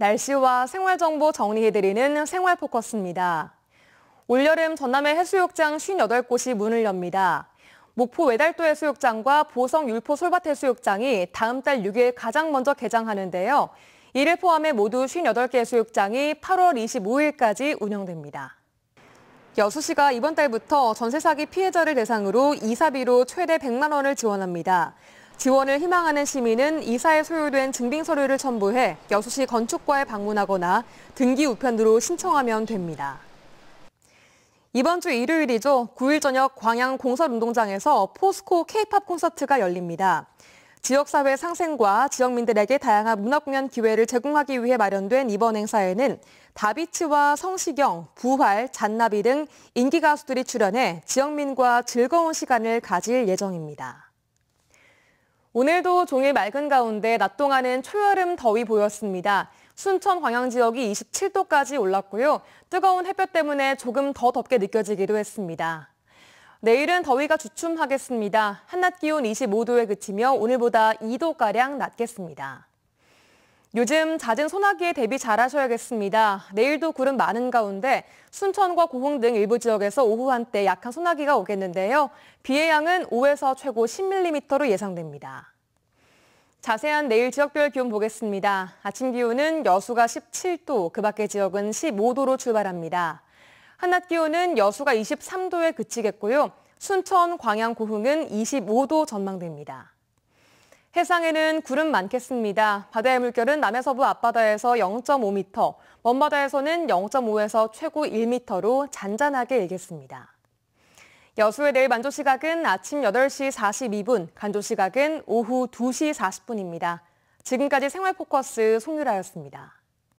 날씨와 생활정보 정리해드리는 생활포커스입니다. 올여름 전남의 해수욕장 58곳이 문을 엽니다. 목포 외달도 해수욕장과 보성 율포 솔밭 해수욕장이 다음 달 6일 가장 먼저 개장하는데요. 이를 포함해 모두 58개 해수욕장이 8월 25일까지 운영됩니다. 여수시가 이번 달부터 전세 사기 피해자를 대상으로 이사비로 최대 100만 원을 지원합니다. 지원을 희망하는 시민은 이사에 소요된 증빙 서류를 첨부해 여수시 건축과에 방문하거나 등기 우편으로 신청하면 됩니다. 이번 주 일요일이죠. 9일 저녁 광양 공설운동장에서 포스코 케이팝 콘서트가 열립니다. 지역사회 상생과 지역민들에게 다양한 문화공연 기회를 제공하기 위해 마련된 이번 행사에는 다비치와 성시경, 부활, 잔나비 등 인기 가수들이 출연해 지역민과 즐거운 시간을 가질 예정입니다. 오늘도 종일 맑은 가운데 낮 동안은 초여름 더위 보였습니다. 순천 광양 지역이 27도까지 올랐고요. 뜨거운 햇볕 때문에 조금 더 덥게 느껴지기도 했습니다. 내일은 더위가 주춤하겠습니다. 한낮 기온 25도에 그치며 오늘보다 2도가량 낮겠습니다. 요즘 잦은 소나기에 대비 잘하셔야겠습니다. 내일도 구름 많은 가운데 순천과 고흥 등 일부 지역에서 오후 한때 약한 소나기가 오겠는데요. 비의 양은 5에서 최고 10mm로 예상됩니다. 자세한 내일 지역별 기온 보겠습니다. 아침 기온은 여수가 17도, 그 밖의 지역은 15도로 출발합니다. 한낮 기온은 여수가 23도에 그치겠고요. 순천, 광양, 고흥은 25도 전망됩니다. 해상에는 구름 많겠습니다. 바다의 물결은 남해서부 앞바다에서 0.5m, 먼바다에서는 0.5에서 최고 1m로 잔잔하게 일겠습니다. 여수의 내일 만조 시각은 아침 8시 42분, 간조 시각은 오후 2시 40분입니다. 지금까지 생활 포커스 송유라였습니다.